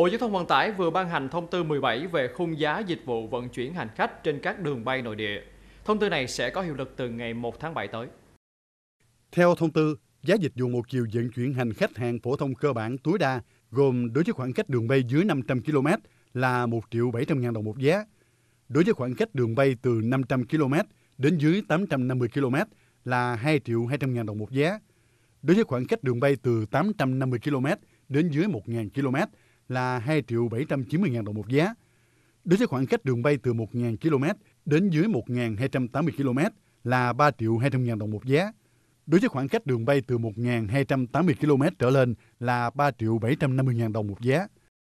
Bộ Giao thông Vận tải vừa ban hành thông tư 17 về khung giá dịch vụ vận chuyển hành khách trên các đường bay nội địa. Thông tư này sẽ có hiệu lực từ ngày 1 tháng 7 tới. Theo thông tư, giá dịch vụ một chiều vận chuyển hành khách hàng phổ thông cơ bản tối đa gồm đối với khoảng cách đường bay dưới 500 km là 1 triệu 700 ngàn đồng một giá. Đối với khoảng cách đường bay từ 500 km đến dưới 850 km là 2 triệu 200 ngàn đồng một giá. Đối với khoảng cách đường bay từ 850 km đến dưới 1.000 km là 2 triệu 790 ngàn đồng một giá, đối với khoảng cách đường bay từ 1.000 km đến dưới 1.280 km là 3 triệu 200 ngàn đồng một giá. Đối với khoảng cách đường bay từ 1.280 km trở lên là 3 triệu 750 ngàn đồng một giá.